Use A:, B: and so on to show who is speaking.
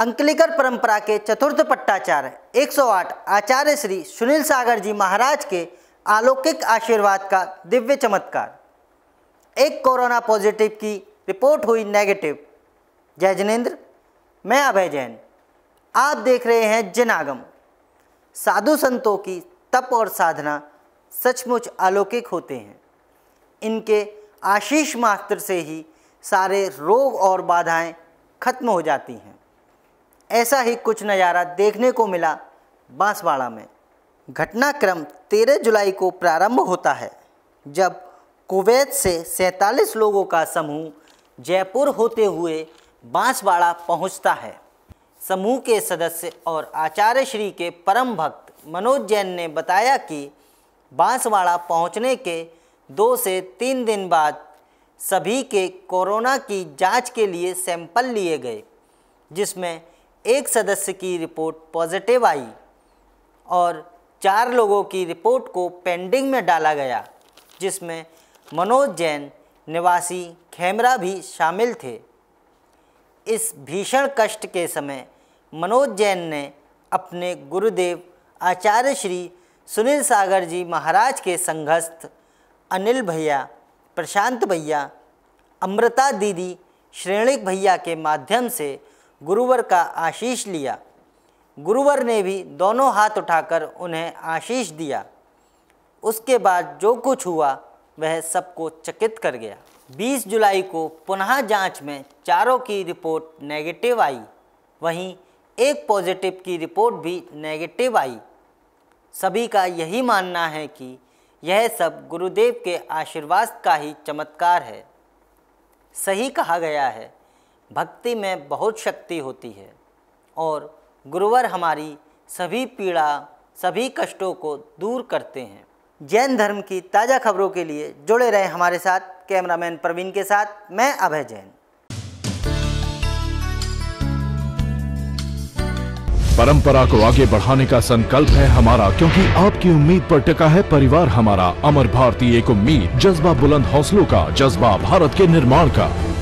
A: अंकलिकर परंपरा के चतुर्थ पट्टाचार्य 108 आचार्य श्री सुनील सागर जी महाराज के अलौकिक आशीर्वाद का दिव्य चमत्कार एक कोरोना पॉजिटिव की रिपोर्ट हुई नेगेटिव जय जिनेन्द्र मैं अभय जैन आप देख रहे हैं जिनागम साधु संतों की तप और साधना सचमुच अलौकिक होते हैं इनके आशीष मात्र से ही सारे रोग और बाधाएं खत्म हो जाती हैं ऐसा ही कुछ नज़ारा देखने को मिला बांसवाड़ा में घटनाक्रम 13 जुलाई को प्रारंभ होता है जब कुवैत से 47 लोगों का समूह जयपुर होते हुए बांसवाड़ा पहुंचता है समूह के सदस्य और आचार्य श्री के परम भक्त मनोज जैन ने बताया कि बांसवाड़ा पहुंचने के दो से तीन दिन बाद सभी के कोरोना की जांच के लिए सैंपल लिए गए जिसमें एक सदस्य की रिपोर्ट पॉजिटिव आई और चार लोगों की रिपोर्ट को पेंडिंग में डाला गया जिसमें मनोज जैन निवासी खेमरा भी शामिल थे इस भीषण कष्ट के समय मनोज जैन ने अपने गुरुदेव आचार्य श्री सुनील सागर जी महाराज के संघस्थ अनिल भैया प्रशांत भैया अमृता दीदी श्रेणिक भैया के माध्यम से गुरुवर का आशीष लिया गुरुवर ने भी दोनों हाथ उठाकर उन्हें आशीष दिया उसके बाद जो कुछ हुआ वह सबको चकित कर गया 20 जुलाई को पुनः जांच में चारों की रिपोर्ट नेगेटिव आई वहीं एक पॉजिटिव की रिपोर्ट भी नेगेटिव आई सभी का यही मानना है कि यह सब गुरुदेव के आशीर्वाद का ही चमत्कार है सही कहा गया है भक्ति में बहुत शक्ति होती है और गुरुवर हमारी सभी पीड़ा सभी कष्टों को दूर करते हैं जैन धर्म की ताज़ा खबरों के लिए जुड़े रहें हमारे साथ कैमरामैन प्रवीण के साथ मैं अभय जैन
B: परंपरा को आगे बढ़ाने का संकल्प है हमारा क्योंकि आपकी उम्मीद पर टिका है परिवार हमारा अमर भारतीय एक उम्मीद जज्बा बुलंद हौसलों का जज्बा भारत के निर्माण का